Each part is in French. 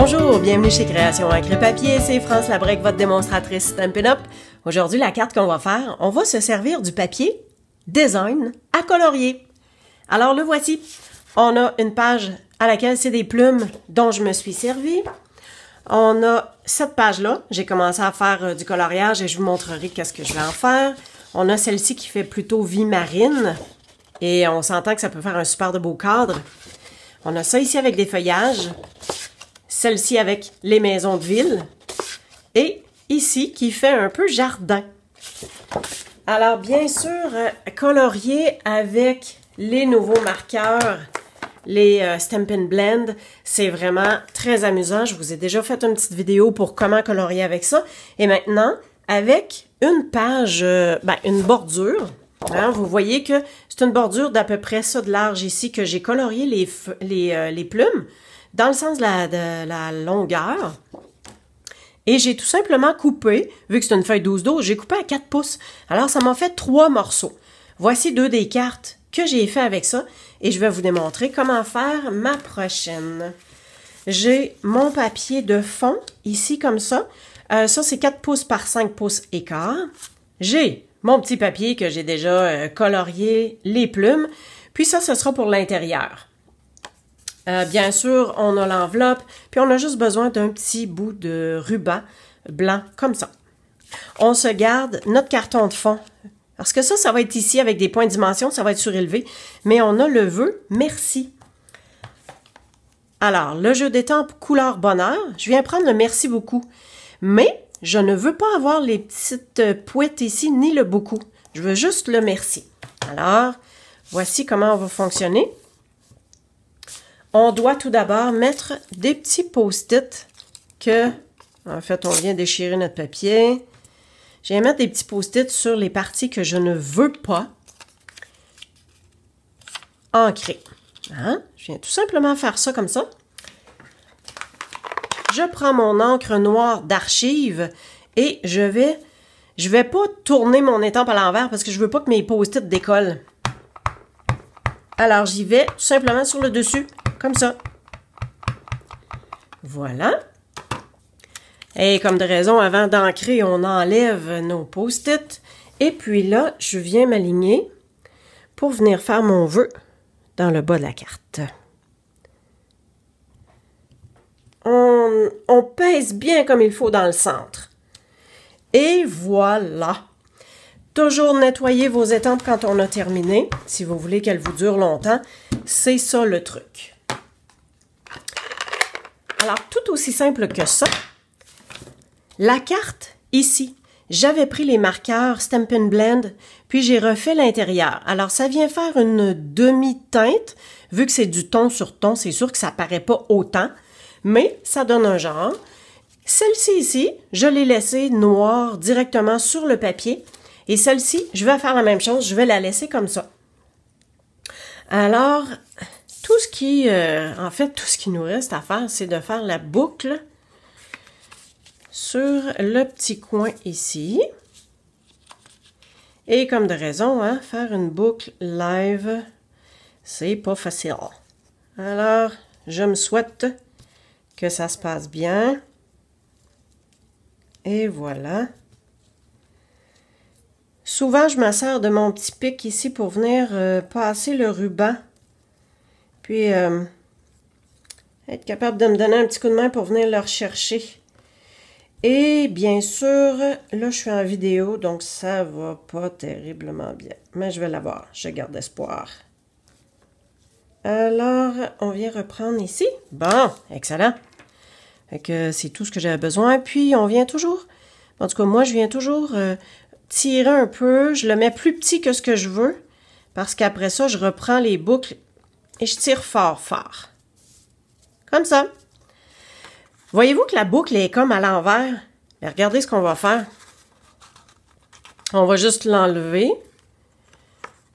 Bonjour, bienvenue chez Création à Papier, c'est France Labrec, votre démonstratrice Stampin' Up. Aujourd'hui, la carte qu'on va faire, on va se servir du papier design à colorier. Alors le voici, on a une page à laquelle c'est des plumes dont je me suis servi. On a cette page-là, j'ai commencé à faire euh, du coloriage et je vous montrerai qu'est-ce que je vais en faire. On a celle-ci qui fait plutôt vie marine et on s'entend que ça peut faire un super de beau cadre. On a ça ici avec des feuillages celle-ci avec les maisons de ville, et ici qui fait un peu jardin. Alors bien sûr, euh, colorier avec les nouveaux marqueurs, les euh, Stampin' Blend, c'est vraiment très amusant. Je vous ai déjà fait une petite vidéo pour comment colorier avec ça. Et maintenant, avec une page, euh, ben, une bordure, Hein, vous voyez que c'est une bordure d'à peu près ça de large ici que j'ai colorié les, euh, les, plumes dans le sens de la, longueur. Et j'ai tout simplement coupé, vu que c'est une feuille 12 d'eau, j'ai coupé à 4 pouces. Alors ça m'a fait trois morceaux. Voici deux des cartes que j'ai fait avec ça et je vais vous démontrer comment faire ma prochaine. J'ai mon papier de fond ici comme ça. Euh, ça c'est 4 pouces par 5 pouces écart. J'ai mon petit papier que j'ai déjà euh, colorié les plumes. Puis ça, ce sera pour l'intérieur. Euh, bien sûr, on a l'enveloppe, puis on a juste besoin d'un petit bout de ruban blanc comme ça. On se garde notre carton de fond parce que ça, ça va être ici avec des points de dimension, ça va être surélevé. Mais on a le vœu merci. Alors, le jeu des tempes couleur bonheur, je viens prendre le merci beaucoup. Mais je ne veux pas avoir les petites euh, pouettes ici, ni le beaucoup. Je veux juste le merci. Alors, voici comment on va fonctionner. On doit tout d'abord mettre des petits post-it que, en fait, on vient déchirer notre papier. Je viens mettre des petits post-it sur les parties que je ne veux pas ancrer. Hein? Je viens tout simplement faire ça comme ça je prends mon encre noire d'archive et je vais, je vais pas tourner mon étampe à l'envers parce que je veux pas que mes post-it décollent. Alors j'y vais simplement sur le dessus, comme ça. Voilà. Et comme de raison, avant d'ancrer, on enlève nos post-it. Et puis là, je viens m'aligner pour venir faire mon vœu dans le bas de la carte. on, pèse bien comme il faut dans le centre. Et voilà. Toujours nettoyer vos étampes quand on a terminé, si vous voulez qu'elles vous durent longtemps. C'est ça le truc. Alors, tout aussi simple que ça, la carte, ici, j'avais pris les marqueurs Stampin' Blend, puis j'ai refait l'intérieur. Alors, ça vient faire une demi-teinte. Vu que c'est du ton sur ton, c'est sûr que ça paraît pas autant mais ça donne un genre. Celle-ci ici, je l'ai laissée noire directement sur le papier. Et celle-ci, je vais faire la même chose, je vais la laisser comme ça. Alors, tout ce qui, euh, en fait, tout ce qui nous reste à faire, c'est de faire la boucle sur le petit coin ici. Et comme de raison, hein, faire une boucle live, c'est pas facile. Alors, je me souhaite que ça se passe bien. Et voilà. Souvent, je me sers de mon petit pic ici pour venir euh, passer le ruban. Puis, euh, être capable de me donner un petit coup de main pour venir le rechercher. Et bien sûr, là, je suis en vidéo, donc ça va pas terriblement bien. Mais je vais l'avoir. Je garde espoir. Alors, on vient reprendre ici. Bon, excellent. Fait que c'est tout ce que j'avais besoin. Puis on vient toujours. En tout cas, moi, je viens toujours euh, tirer un peu. Je le mets plus petit que ce que je veux. Parce qu'après ça, je reprends les boucles et je tire fort, fort. Comme ça. Voyez-vous que la boucle est comme à l'envers? Mais regardez ce qu'on va faire. On va juste l'enlever.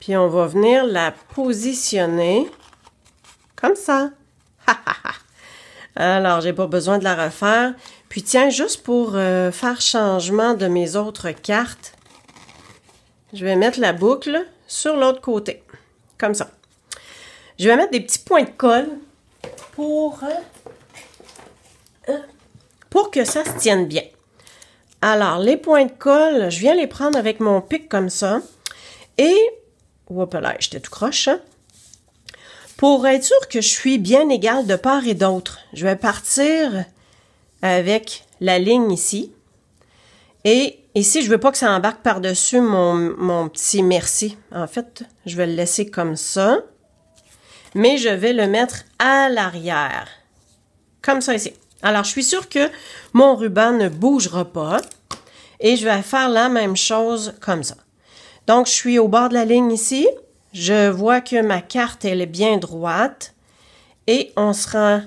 Puis on va venir la positionner comme ça. Ha ha ha. Alors, j'ai pas besoin de la refaire. Puis tiens, juste pour euh, faire changement de mes autres cartes, je vais mettre la boucle sur l'autre côté, comme ça. Je vais mettre des petits points de colle pour, euh, euh, pour que ça se tienne bien. Alors, les points de colle, je viens les prendre avec mon pic comme ça. Et, hop là, j'étais tout croche. Hein. Pour être sûr que je suis bien égale de part et d'autre, je vais partir avec la ligne ici. Et ici, je veux pas que ça embarque par-dessus mon, mon petit merci. En fait, je vais le laisser comme ça. Mais je vais le mettre à l'arrière. Comme ça ici. Alors, je suis sûre que mon ruban ne bougera pas. Et je vais faire la même chose comme ça. Donc, je suis au bord de la ligne ici. Je vois que ma carte, elle est bien droite. Et on se rend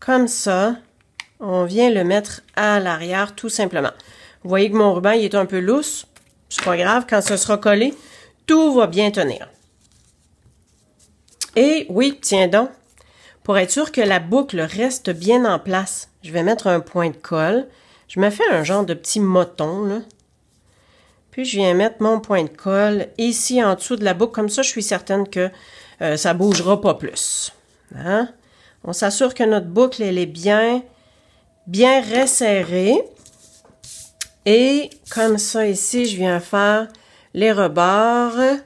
comme ça. On vient le mettre à l'arrière tout simplement. Vous voyez que mon ruban, il est un peu lousse. C'est pas grave, quand ce sera collé, tout va bien tenir. Et oui, tiens donc, pour être sûr que la boucle reste bien en place, je vais mettre un point de colle. Je me fais un genre de petit moton, là. Puis je viens mettre mon point de colle ici en dessous de la boucle. Comme ça, je suis certaine que euh, ça ne bougera pas plus. Hein? On s'assure que notre boucle, elle est bien, bien resserrée. Et comme ça, ici, je viens faire les rebords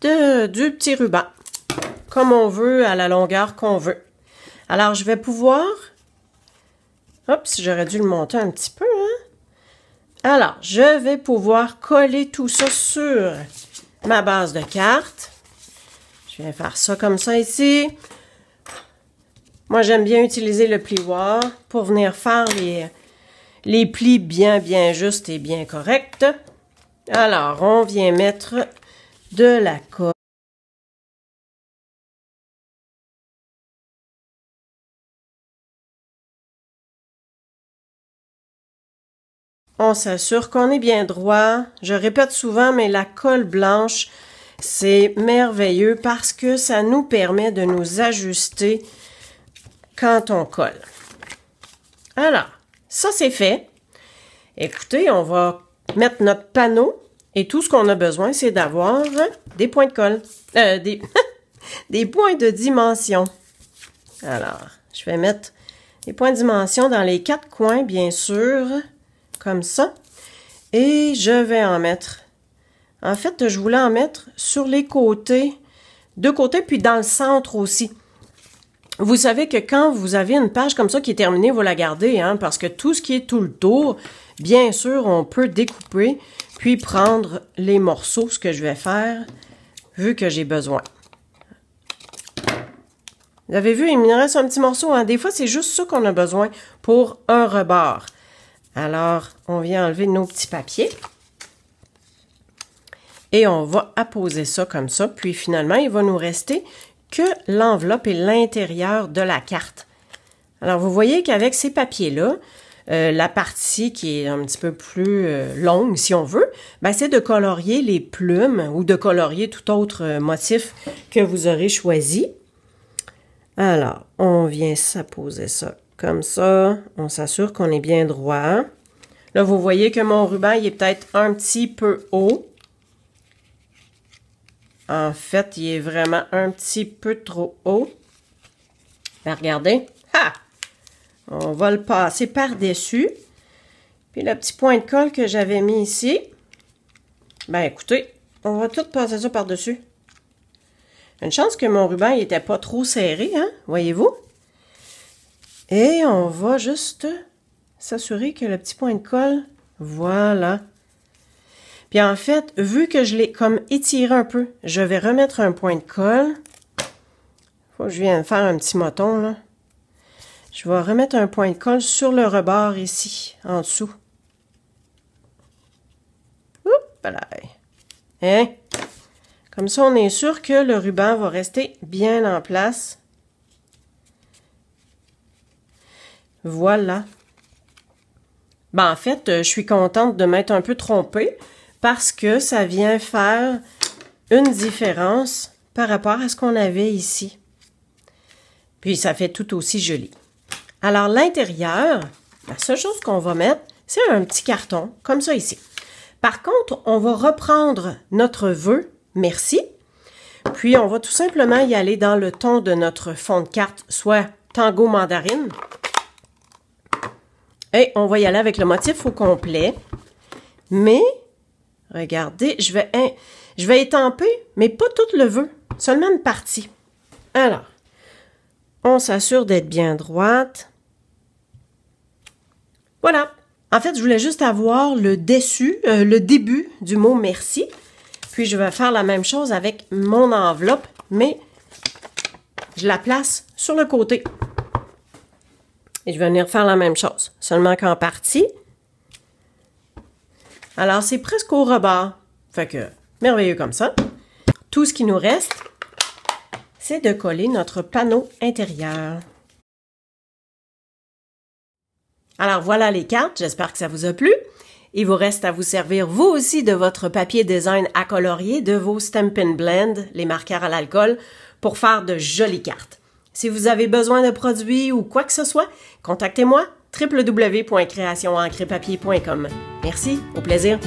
de, du petit ruban, comme on veut, à la longueur qu'on veut. Alors, je vais pouvoir... Hop, j'aurais dû le monter un petit peu, alors, je vais pouvoir coller tout ça sur ma base de cartes. Je vais faire ça comme ça ici. Moi, j'aime bien utiliser le plioir pour venir faire les, les plis bien, bien justes et bien corrects. Alors, on vient mettre de la colle. On s'assure qu'on est bien droit. Je répète souvent, mais la colle blanche, c'est merveilleux parce que ça nous permet de nous ajuster quand on colle. Alors, ça c'est fait. Écoutez, on va mettre notre panneau et tout ce qu'on a besoin, c'est d'avoir des points de colle, euh, des, points de dimension. Alors, je vais mettre des points de dimension dans les quatre coins, bien sûr comme ça. Et je vais en mettre. En fait, je voulais en mettre sur les côtés, deux côtés, puis dans le centre aussi. Vous savez que quand vous avez une page comme ça qui est terminée, vous la gardez, hein, parce que tout ce qui est tout le tour, bien sûr, on peut découper, puis prendre les morceaux, ce que je vais faire, vu que j'ai besoin. Vous avez vu, il me reste un petit morceau. Hein. Des fois, c'est juste ça qu'on a besoin pour un rebord. Alors, on vient enlever nos petits papiers. Et on va apposer ça comme ça. Puis finalement, il va nous rester que l'enveloppe et l'intérieur de la carte. Alors, vous voyez qu'avec ces papiers-là, euh, la partie qui est un petit peu plus euh, longue, si on veut, ben, c'est de colorier les plumes ou de colorier tout autre euh, motif que vous aurez choisi. Alors, on vient s'apposer ça comme ça, on s'assure qu'on est bien droit. Là, vous voyez que mon ruban, il est peut-être un petit peu haut. En fait, il est vraiment un petit peu trop haut. Ben, regardez. On va le passer par-dessus. Puis le petit point de colle que j'avais mis ici, ben écoutez, on va tout passer ça par-dessus. Une chance que mon ruban n'était pas trop serré, hein, voyez-vous? Et on va juste s'assurer que le petit point de colle, voilà. Puis en fait, vu que je l'ai comme étiré un peu, je vais remettre un point de colle. Faut que je vienne faire un petit moton, là. Je vais remettre un point de colle sur le rebord ici, en dessous. Oups, là. Hein? Comme ça, on est sûr que le ruban va rester bien en place. Voilà. Ben, en fait, euh, je suis contente de m'être un peu trompée parce que ça vient faire une différence par rapport à ce qu'on avait ici. Puis ça fait tout aussi joli. Alors l'intérieur, la seule chose qu'on va mettre, c'est un petit carton, comme ça ici. Par contre, on va reprendre notre vœu « Merci ». Puis on va tout simplement y aller dans le ton de notre fond de carte, soit Tango Mandarine. Et on va y aller avec le motif au complet. Mais, regardez, je vais, je vais étamper, mais pas tout le vœu, seulement une partie. Alors, on s'assure d'être bien droite. Voilà. En fait, je voulais juste avoir le dessus, euh, le début du mot merci. Puis je vais faire la même chose avec mon enveloppe, mais je la place sur le côté. Et je vais venir faire la même chose, seulement qu'en partie. Alors, c'est presque au rebord. Fait que, merveilleux comme ça. Tout ce qui nous reste, c'est de coller notre panneau intérieur. Alors voilà les cartes, j'espère que ça vous a plu. Il vous reste à vous servir vous aussi de votre papier design à colorier, de vos Stampin' Blend, les marqueurs à l'alcool, pour faire de jolies cartes. Si vous avez besoin de produits ou quoi que ce soit, contactez-moi www.créationencrépapier.com. Merci, au plaisir.